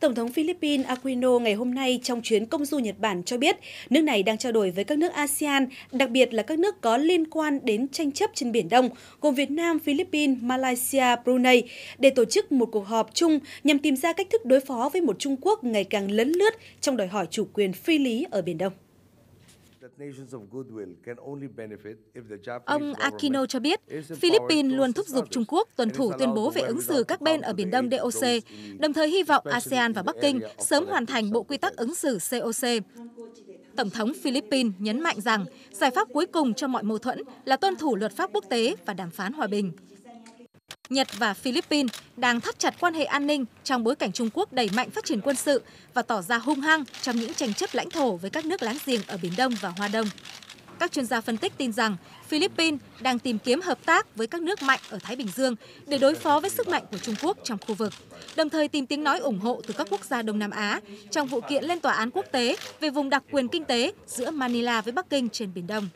Tổng thống Philippines Aquino ngày hôm nay trong chuyến công du Nhật Bản cho biết nước này đang trao đổi với các nước ASEAN, đặc biệt là các nước có liên quan đến tranh chấp trên Biển Đông, gồm Việt Nam, Philippines, Malaysia, Brunei, để tổ chức một cuộc họp chung nhằm tìm ra cách thức đối phó với một Trung Quốc ngày càng lấn lướt trong đòi hỏi chủ quyền phi lý ở Biển Đông. Ông Aquino cho biết, Philippines luôn thúc giục Trung Quốc tuân thủ tuyên bố về ứng xử các bên ở Biển Đông DOC, đồng thời hy vọng ASEAN và Bắc Kinh sớm hoàn thành bộ quy tắc ứng xử COC. Tổng thống Philippines nhấn mạnh rằng giải pháp cuối cùng cho mọi mâu thuẫn là tuân thủ luật pháp quốc tế và đàm phán hòa bình. Nhật và Philippines đang thắt chặt quan hệ an ninh trong bối cảnh Trung Quốc đẩy mạnh phát triển quân sự và tỏ ra hung hăng trong những tranh chấp lãnh thổ với các nước láng giềng ở Biển Đông và Hoa Đông. Các chuyên gia phân tích tin rằng Philippines đang tìm kiếm hợp tác với các nước mạnh ở Thái Bình Dương để đối phó với sức mạnh của Trung Quốc trong khu vực, đồng thời tìm tiếng nói ủng hộ từ các quốc gia Đông Nam Á trong vụ kiện lên tòa án quốc tế về vùng đặc quyền kinh tế giữa Manila với Bắc Kinh trên Biển Đông.